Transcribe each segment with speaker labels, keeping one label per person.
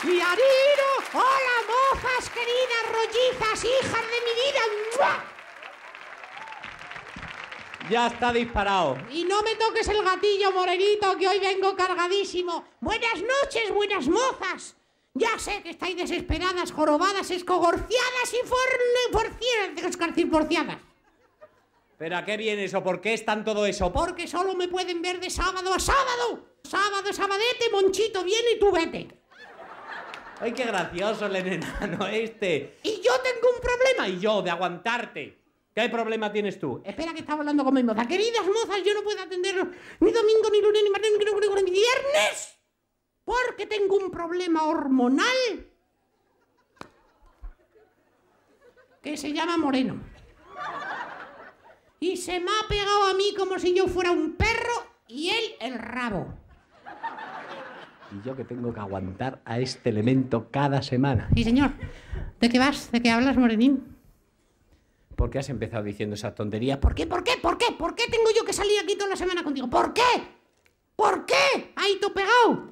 Speaker 1: Ariro, ¡Hola, mozas queridas, rollizas, hijas de mi vida! Ya está disparado. Y no me toques el gatillo, morenito, que hoy vengo cargadísimo. Buenas noches, buenas mozas. Ya sé que estáis desesperadas, jorobadas, escogorciadas y forciadas. porciadas. ¿Pero a qué viene eso? ¿Por qué están todo eso? Porque solo me pueden ver de sábado a sábado. Sábado, sabadete, Monchito viene y tú vete. ¡Ay, qué gracioso el enano este! ¡Y yo tengo un problema! ¡Y yo, de aguantarte! ¿Qué problema tienes tú? Espera, que estaba hablando con mi moza. Queridas mozas, yo no puedo atender ni domingo, ni lunes, ni martes, ni ni viernes, porque tengo un problema hormonal que se llama Moreno. Y se me ha pegado a mí como si yo fuera un perro y él el rabo. Y yo que tengo que aguantar a este elemento cada semana. Sí, señor. ¿De qué vas? ¿De qué hablas, Morenín? ¿Por qué has empezado diciendo esas tonterías? ¿Por qué? ¿Por qué? ¿Por qué? ¿Por qué tengo yo que salir aquí toda la semana contigo? ¿Por qué? ¿Por qué? Ahí he pegado.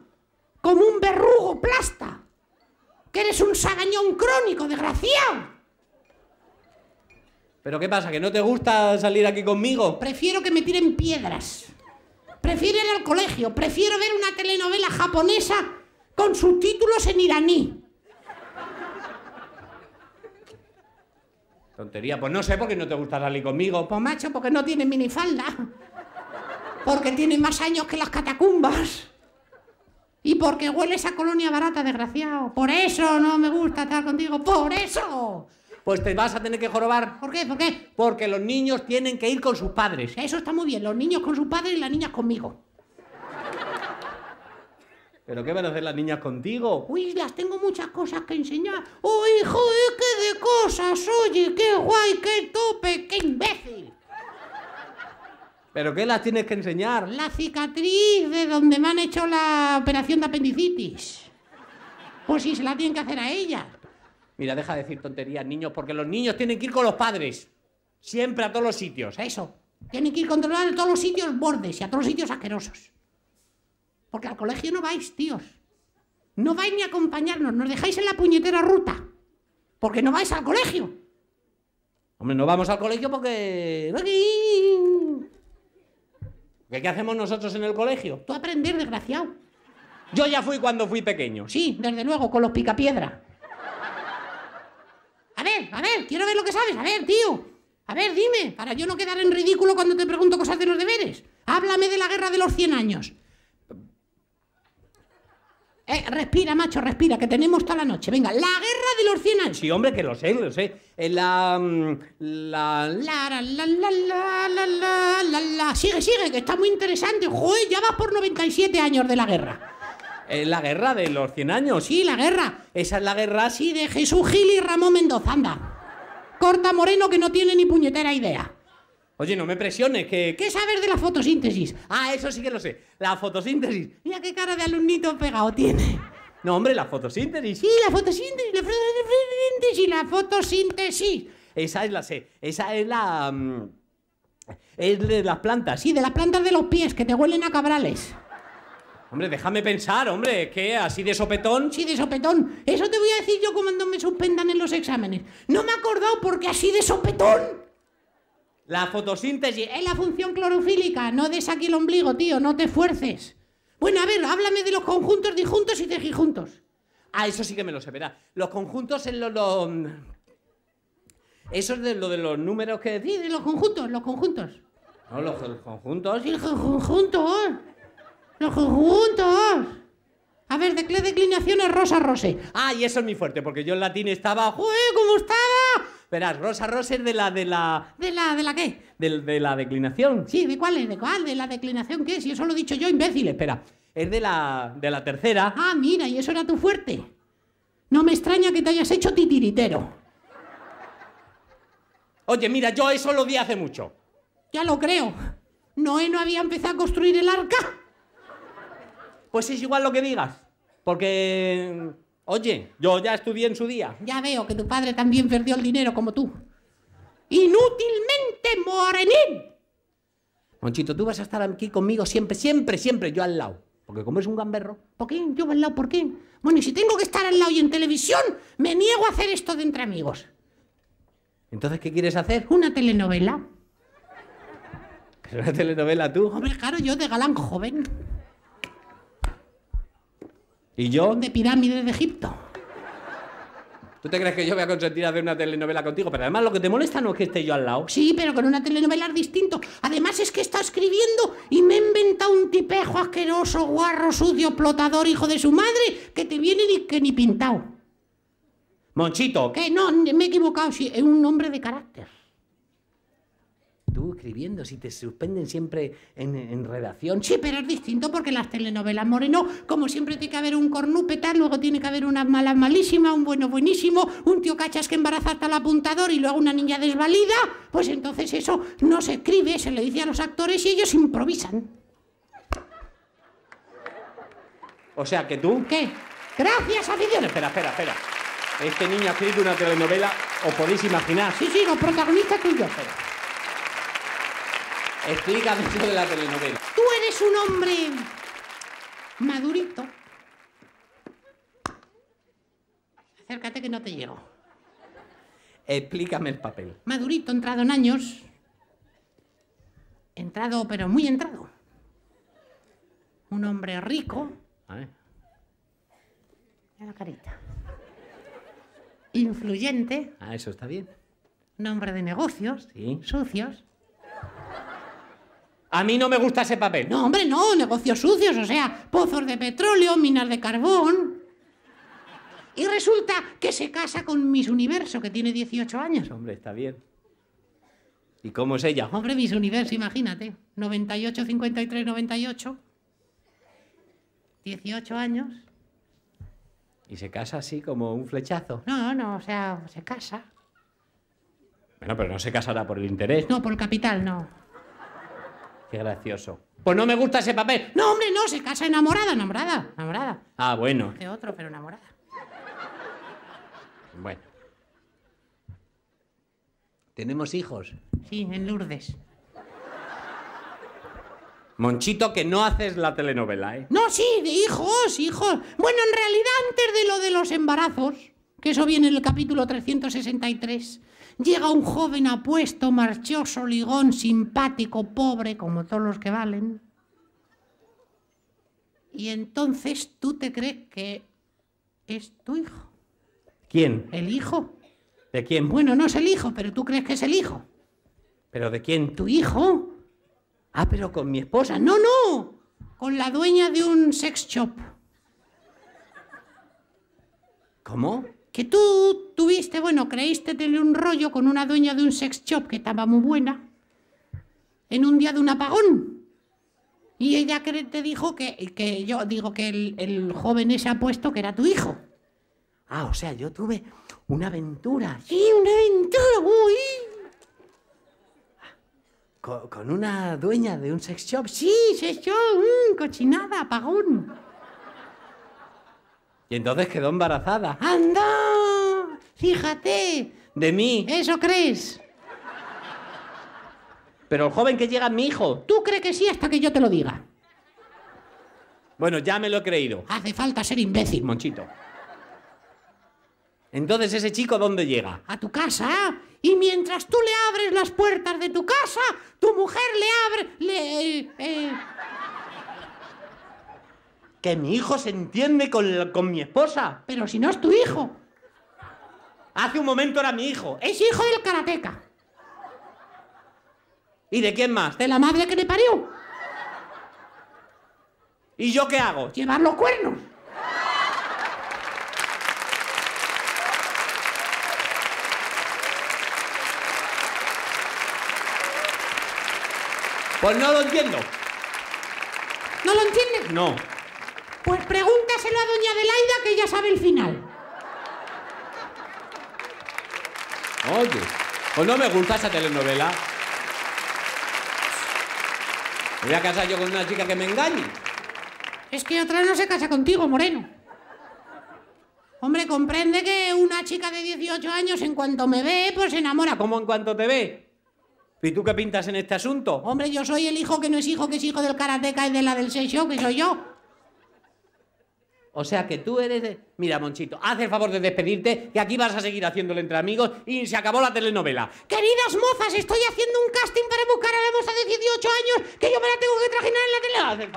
Speaker 1: Como un verrugo plasta. Que eres un sagañón crónico, desgraciado. ¿Pero qué pasa? ¿Que no te gusta salir aquí conmigo? Prefiero que me tiren piedras. Prefiero ir al colegio, prefiero ver una telenovela japonesa con subtítulos en iraní. Tontería, pues no sé por qué no te gusta salir conmigo. Pues macho, porque no tienes minifalda. Porque tiene más años que las catacumbas. Y porque huele esa colonia barata, desgraciado. Por eso no me gusta estar contigo. Por eso pues te vas a tener que jorobar. ¿Por qué? ¿Por qué? Porque los niños tienen que ir con sus padres. Eso está muy bien, los niños con sus padres y las niñas conmigo. ¿Pero qué van a hacer las niñas contigo? Uy, las tengo muchas cosas que enseñar. ¡Oh, hijo, eh, qué de cosas! ¡Oye, qué guay, qué tope, qué imbécil! ¿Pero qué las tienes que enseñar? La cicatriz de donde me han hecho la operación de apendicitis. Pues sí, se la tienen que hacer a ella. Mira, deja de decir tonterías, niños, porque los niños tienen que ir con los padres. Siempre a todos los sitios, eso. Tienen que ir controlar a todos los sitios bordes y a todos los sitios asquerosos. Porque al colegio no vais, tíos. No vais ni a acompañarnos, nos dejáis en la puñetera ruta. Porque no vais al colegio. Hombre, no vamos al colegio porque... ¿Qué, hacemos nosotros en el colegio? Tú aprender, desgraciado. Yo ya fui cuando fui pequeño. Sí, desde luego, con los picapiedra. A ver, a ver, quiero ver lo que sabes. A ver, tío. A ver, dime, para yo no quedar en ridículo cuando te pregunto cosas de los deberes. Háblame de la guerra de los 100 años. Eh, respira, macho, respira, que tenemos toda la noche. Venga, la guerra de los 100 años. Sí, hombre, que lo sé, lo sé. Eh, mm, la. La. La. La. La. La. La. la, la. Sigue, sigue, que está muy interesante. Joder, ya vas por 97 años de la guerra. Eh, la guerra de los 100 años. Sí, la guerra. Esa es la guerra, sí, de Jesús Gil y Ramón Mendoza. Corta Moreno que no tiene ni puñetera idea. Oye, no me presiones, que ¿qué sabes de la fotosíntesis? Ah, eso sí que lo sé. La fotosíntesis. Mira qué cara de alumnito pegado tiene. No, hombre, la fotosíntesis. Sí, la fotosíntesis, la fotosíntesis, la fotosíntesis. Esa es la Esa es la... Mm, es de las plantas. Sí, de las plantas de los pies, que te huelen a cabrales. Hombre, déjame pensar, hombre, que así de sopetón. Sí, de sopetón. Eso te voy a decir yo cuando me suspendan en los exámenes. No me he acordado porque así de sopetón. La fotosíntesis es la función clorofílica. No des aquí el ombligo, tío, no te esfuerces. Bueno, a ver, háblame de los conjuntos disjuntos y tejijuntos. Ah, eso sí que me lo sé, Los conjuntos en los. Lo... Mm, eso es lo de los números que. Sí, de los conjuntos, los conjuntos. No, los, conjuntos. Sí, los conjuntos. Los juntos. A ver, ¿de qué declinación es rosa rose? Ah, y eso es mi fuerte, porque yo en latín estaba. ¡Joder, cómo estaba! Verás, rosa rose es de la. ¿De la de la, de la qué? De, la declinación. Sí, ¿de cuál es? ¿De cuál? ¿De la declinación qué? es? Y eso lo he dicho yo, imbécil. Espera, es de la, de la tercera. Ah, mira, y eso era tu fuerte. No me extraña que te hayas hecho titiritero. Oye, mira, yo eso lo di hace mucho. Ya lo creo. Noé no había empezado a construir el arca. Pues es igual lo que digas. Porque, oye, yo ya estudié en su día. Ya veo que tu padre también perdió el dinero como tú. Inútilmente, Morenín. Monchito, tú vas a estar aquí conmigo siempre, siempre, siempre, yo al lado. Porque como es un gamberro. ¿Por qué? Yo al lado, ¿por qué? Bueno, y si tengo que estar al lado y en televisión, me niego a hacer esto de entre amigos. Entonces, ¿qué quieres hacer? Una telenovela. una telenovela tú? Hombre, claro, yo de galán joven. Y yo de pirámides de Egipto. ¿Tú te crees que yo voy a consentir hacer una telenovela contigo? Pero además lo que te molesta no es que esté yo al lado. Sí, pero con una telenovela es distinto. Además es que está escribiendo y me inventa inventado un tipejo asqueroso, guarro, sucio, plotador, hijo de su madre, que te viene ni que ni pintado. Monchito. Que no, me he equivocado, sí, es un hombre de carácter tú escribiendo, si te suspenden siempre en, redacción. Sí, pero es distinto porque las telenovelas Moreno, como siempre tiene que haber un cornúpeta, luego tiene que haber una mala malísima, un bueno buenísimo, un tío cachas que embaraza hasta el apuntador y luego una niña desvalida, pues entonces eso no se escribe, se le dice a los actores y ellos improvisan. O sea que tú... ¿Qué? Gracias, afición. Espera, espera, espera. Este niño ha escrito una telenovela, os podéis imaginar. Sí, sí, los protagonistas tuyos. Espera. Explícame eso de la telenovela. Tú eres un hombre madurito. Acércate que no te llego. Explícame el papel. Madurito, entrado en años. Entrado, pero muy entrado. Un hombre rico. A ver. La carita. Influyente. Ah, eso está bien. Un hombre de negocios. Sí. Sucios. A mí no me gusta ese papel. No, hombre, no, negocios sucios, o sea, pozos de petróleo, minas de carbón. Y resulta que se casa con Miss Universo, que tiene 18 años. Hombre, está bien. ¿Y cómo es ella? Hombre, Miss Universo, imagínate. 98, 53, 98. 18 años. ¿Y se casa así como un flechazo? No, no, o sea, se casa. Bueno, pero no se casará por el interés. No, por el capital, no. Qué gracioso. Pues no me gusta ese papel. No, hombre, no, se casa enamorada, enamorada, enamorada. Ah, bueno. De otro, pero enamorada. Bueno. ¿Tenemos hijos? Sí, en Lourdes. Monchito, que no haces la telenovela, ¿eh? No, sí, de hijos, hijos. Bueno, en realidad antes de lo de los embarazos, eso viene en el capítulo 363. Llega un joven apuesto, marchoso, ligón, simpático, pobre, como todos los que valen. Y entonces tú te crees que es tu hijo. ¿Quién? El hijo. ¿De quién? Bueno, no es el hijo, pero tú crees que es el hijo. ¿Pero de quién? Tu hijo. Ah, pero con mi esposa. No, no. Con la dueña de un sex shop. ¿Cómo? que tú tuviste, bueno, creíste tener un rollo con una dueña de un sex shop que estaba muy buena, en un día de un apagón. Y ella te dijo que, que yo digo que el, joven ese puesto que era tu hijo. Ah, o sea, yo tuve una aventura. Sí, una aventura, uy. Con, una dueña de un sex shop. Sí, sex shop, mm, cochinada, apagón. Y entonces quedó embarazada. ¡Anda! Fíjate. De mí. ¿Eso crees? Pero el joven que llega es mi hijo. ¿Tú crees que sí hasta que yo te lo diga? Bueno, ya me lo he creído. Hace falta ser imbécil, Monchito. Entonces, ¿ese chico dónde llega? A tu casa. Y mientras tú le abres las puertas de tu casa, tu mujer le abre... Le, eh, Que mi hijo se entiende con mi esposa. Pero si no es tu hijo. Hace un momento era mi hijo. Es hijo del karateca. ¿Y de quién más? De la madre que le parió. ¿Y yo qué hago? Llevar los cuernos. Pues no lo entiendo. ¿No lo entiendes? No. Pues pregúntaselo a doña Adelaida que ya sabe el final. Oye, pues no me gusta esa telenovela. Me voy a casar yo con una chica que me engañe. Es que otra no se casa contigo, Moreno. Hombre, comprende que una chica de 18 años en cuanto me ve, pues se enamora. ¿Cómo en cuanto te ve? ¿Y tú qué pintas en este asunto? Hombre, yo soy el hijo que no es hijo, que es hijo del karateca y de la del sexo que soy yo. O sea que tú eres. Mira, Monchito, haz el favor de despedirte, que aquí vas a seguir haciéndole entre amigos y se acabó la telenovela. Queridas mozas, estoy haciendo un casting para buscar a la moza de 18 años que yo me la tengo que trajinar en la tele.